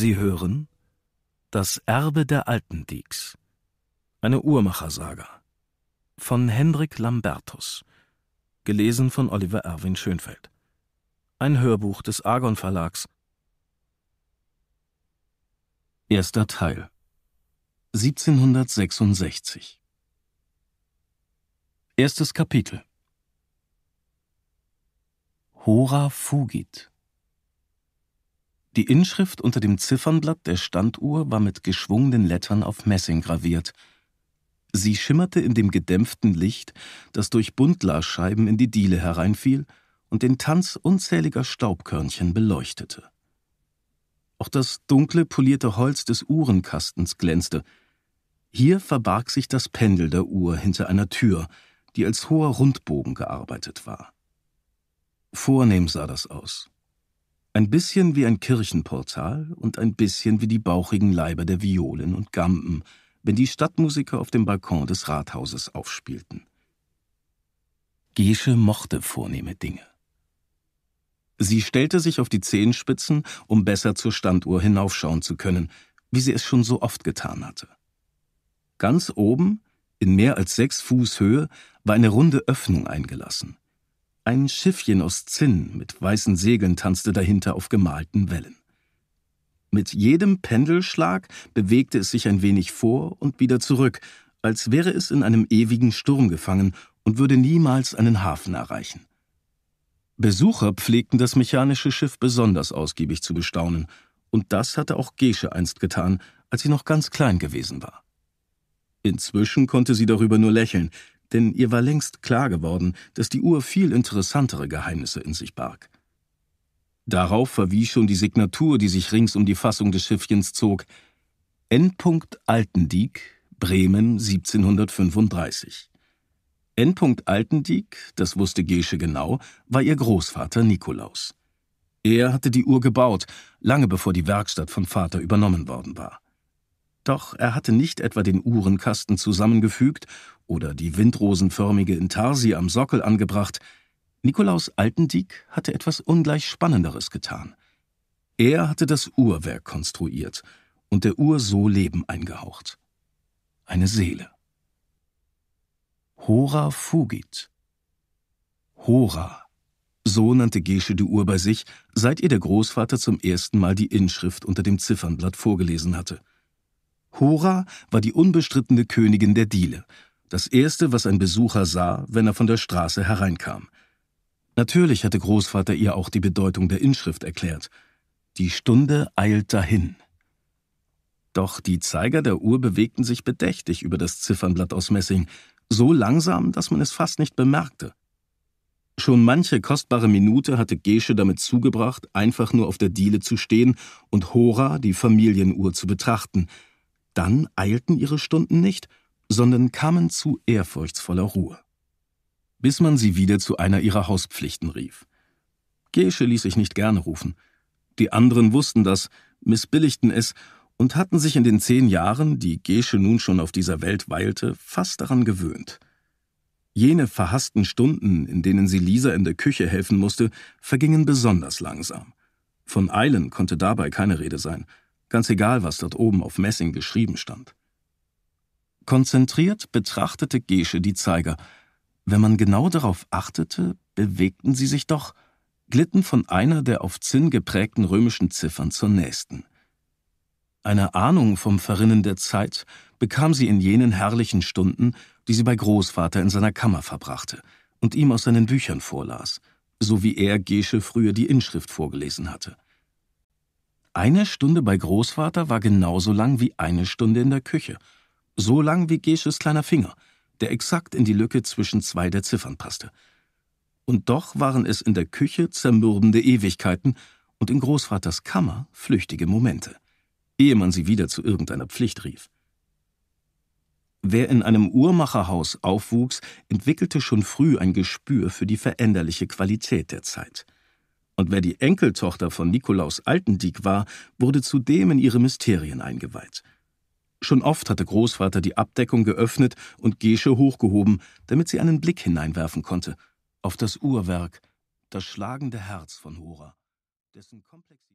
Sie hören Das Erbe der Alten Dieks, eine Uhrmachersaga von Hendrik Lambertus, gelesen von Oliver Erwin Schönfeld. Ein Hörbuch des Argon Verlags. Erster Teil 1766 Erstes Kapitel Hora fugit die Inschrift unter dem Ziffernblatt der Standuhr war mit geschwungenen Lettern auf Messing graviert. Sie schimmerte in dem gedämpften Licht, das durch Buntglasscheiben in die Diele hereinfiel und den Tanz unzähliger Staubkörnchen beleuchtete. Auch das dunkle, polierte Holz des Uhrenkastens glänzte. Hier verbarg sich das Pendel der Uhr hinter einer Tür, die als hoher Rundbogen gearbeitet war. Vornehm sah das aus, ein bisschen wie ein Kirchenportal und ein bisschen wie die bauchigen Leiber der Violen und Gampen, wenn die Stadtmusiker auf dem Balkon des Rathauses aufspielten. Gesche mochte vornehme Dinge. Sie stellte sich auf die Zehenspitzen, um besser zur Standuhr hinaufschauen zu können, wie sie es schon so oft getan hatte. Ganz oben, in mehr als sechs Fuß Höhe, war eine runde Öffnung eingelassen. Ein Schiffchen aus Zinn mit weißen Segeln tanzte dahinter auf gemalten Wellen. Mit jedem Pendelschlag bewegte es sich ein wenig vor und wieder zurück, als wäre es in einem ewigen Sturm gefangen und würde niemals einen Hafen erreichen. Besucher pflegten das mechanische Schiff besonders ausgiebig zu bestaunen, und das hatte auch Gesche einst getan, als sie noch ganz klein gewesen war. Inzwischen konnte sie darüber nur lächeln, denn ihr war längst klar geworden, dass die Uhr viel interessantere Geheimnisse in sich barg. Darauf verwies schon die Signatur, die sich rings um die Fassung des Schiffchens zog. N. Altendiek, Bremen 1735. N. Altendiek, das wusste Gesche genau, war ihr Großvater Nikolaus. Er hatte die Uhr gebaut, lange bevor die Werkstatt von Vater übernommen worden war. Doch er hatte nicht etwa den Uhrenkasten zusammengefügt oder die windrosenförmige Intarsie am Sockel angebracht, Nikolaus Altendiek hatte etwas ungleich Spannenderes getan. Er hatte das Uhrwerk konstruiert und der Uhr so Leben eingehaucht. Eine Seele. Hora fugit. Hora. So nannte Gesche die Uhr bei sich, seit ihr der Großvater zum ersten Mal die Inschrift unter dem Ziffernblatt vorgelesen hatte. Hora war die unbestrittene Königin der Diele das Erste, was ein Besucher sah, wenn er von der Straße hereinkam. Natürlich hatte Großvater ihr auch die Bedeutung der Inschrift erklärt. Die Stunde eilt dahin. Doch die Zeiger der Uhr bewegten sich bedächtig über das Ziffernblatt aus Messing, so langsam, dass man es fast nicht bemerkte. Schon manche kostbare Minute hatte Gesche damit zugebracht, einfach nur auf der Diele zu stehen und Hora, die Familienuhr, zu betrachten. Dann eilten ihre Stunden nicht – sondern kamen zu ehrfurchtsvoller Ruhe. Bis man sie wieder zu einer ihrer Hauspflichten rief. Gesche ließ sich nicht gerne rufen. Die anderen wussten das, missbilligten es und hatten sich in den zehn Jahren, die Gesche nun schon auf dieser Welt weilte, fast daran gewöhnt. Jene verhassten Stunden, in denen sie Lisa in der Küche helfen musste, vergingen besonders langsam. Von Eilen konnte dabei keine Rede sein, ganz egal, was dort oben auf Messing geschrieben stand. Konzentriert betrachtete Gesche die Zeiger. Wenn man genau darauf achtete, bewegten sie sich doch, glitten von einer der auf Zinn geprägten römischen Ziffern zur nächsten. Eine Ahnung vom Verrinnen der Zeit bekam sie in jenen herrlichen Stunden, die sie bei Großvater in seiner Kammer verbrachte und ihm aus seinen Büchern vorlas, so wie er Gesche früher die Inschrift vorgelesen hatte. Eine Stunde bei Großvater war genauso lang wie eine Stunde in der Küche – so lang wie Gesches kleiner Finger, der exakt in die Lücke zwischen zwei der Ziffern passte. Und doch waren es in der Küche zermürbende Ewigkeiten und in Großvaters Kammer flüchtige Momente, ehe man sie wieder zu irgendeiner Pflicht rief. Wer in einem Uhrmacherhaus aufwuchs, entwickelte schon früh ein Gespür für die veränderliche Qualität der Zeit. Und wer die Enkeltochter von Nikolaus Altendieck war, wurde zudem in ihre Mysterien eingeweiht – Schon oft hatte Großvater die Abdeckung geöffnet und Gesche hochgehoben, damit sie einen Blick hineinwerfen konnte. Auf das Uhrwerk, das schlagende Herz von Hora, dessen komplex